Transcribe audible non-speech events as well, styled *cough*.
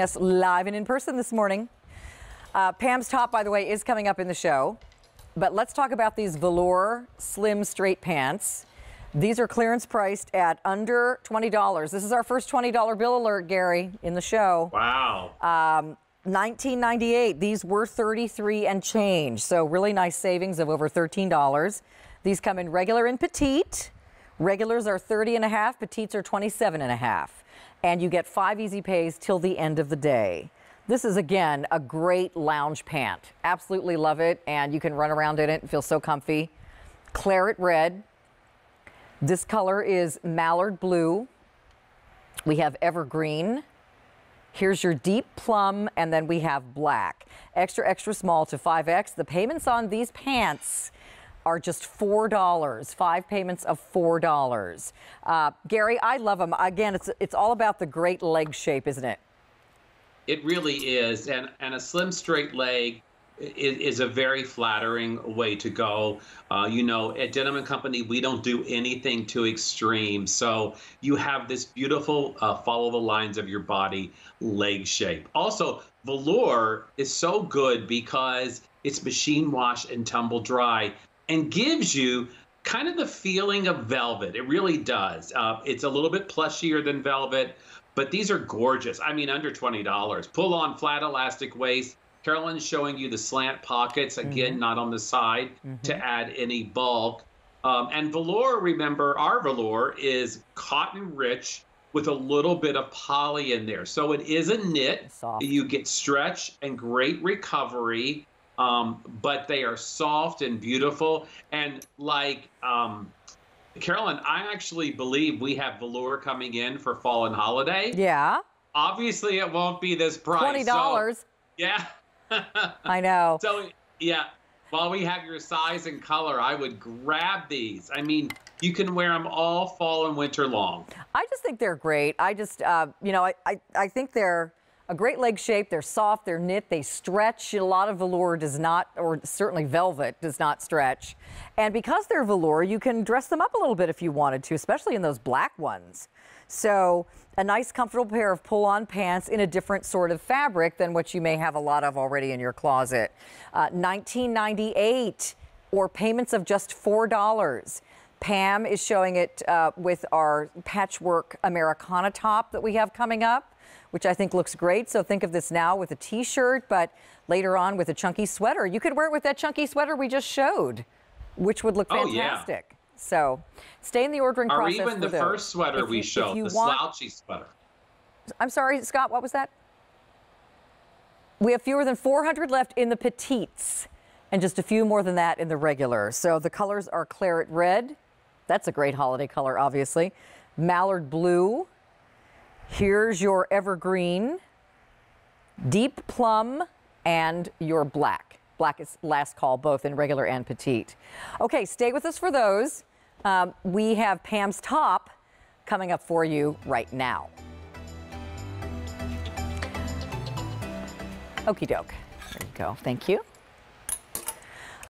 us live and in person this morning. Uh, Pam's top, by the way, is coming up in the show. But let's talk about these velour slim straight pants. These are clearance priced at under $20. This is our first $20 bill alert, Gary, in the show. Wow. Um, 1998, these were 33 and change. So really nice savings of over $13. These come in regular and petite. Regulars are 30 and a half, petites are 27 and a half and you get five easy pays till the end of the day. This is again a great lounge pant. Absolutely love it, and you can run around in it and feel so comfy. Claret red. This color is mallard blue. We have evergreen. Here's your deep plum, and then we have black. Extra, extra small to 5X. The payments on these pants are just $4, five payments of $4. Uh, Gary, I love them. Again, it's, it's all about the great leg shape, isn't it? It really is. And, and a slim, straight leg is, is a very flattering way to go. Uh, you know, at Denim & Company, we don't do anything too extreme. So you have this beautiful uh, follow the lines of your body leg shape. Also, velour is so good because it's machine wash and tumble dry and gives you kind of the feeling of velvet. It really does. Uh, it's a little bit plushier than velvet, but these are gorgeous. I mean, under $20. Pull on flat elastic waist. Carolyn's showing you the slant pockets, again, mm-hmm. not on the side mm-hmm. to add any bulk. Um, and velour, remember, our velour is cotton rich with a little bit of poly in there. So it is a knit. You get stretch and great recovery um, but they are soft and beautiful. And like um, Carolyn, I actually believe we have velour coming in for fall and holiday. Yeah. Obviously, it won't be this price. Twenty dollars. So, yeah. *laughs* I know. So yeah, while we have your size and color, I would grab these. I mean, you can wear them all fall and winter long. I just think they're great. I just, uh, you know, I, I, I think they're a great leg shape, they're soft, they're knit, they stretch. A lot of velour does not, or certainly velvet does not stretch. And because they're velour, you can dress them up a little bit if you wanted to, especially in those black ones. So a nice comfortable pair of pull-on pants in a different sort of fabric than what you may have a lot of already in your closet. Uh, 1998 or payments of just $4. Pam is showing it uh, with our patchwork Americana top that we have coming up which I think looks great. So think of this now with a t-shirt, but later on with a chunky sweater. You could wear it with that chunky sweater we just showed, which would look fantastic. Oh, yeah. So stay in the ordering or process. Or even the those. first sweater if we you, showed, the want... slouchy sweater. I'm sorry, Scott, what was that? We have fewer than 400 left in the petites and just a few more than that in the regular. So the colors are claret red. That's a great holiday color, obviously. Mallard blue, Here's your evergreen, deep plum, and your black. Black is last call, both in regular and petite. Okay, stay with us for those. Um, we have Pam's top coming up for you right now. Okie doke. There you go. Thank you.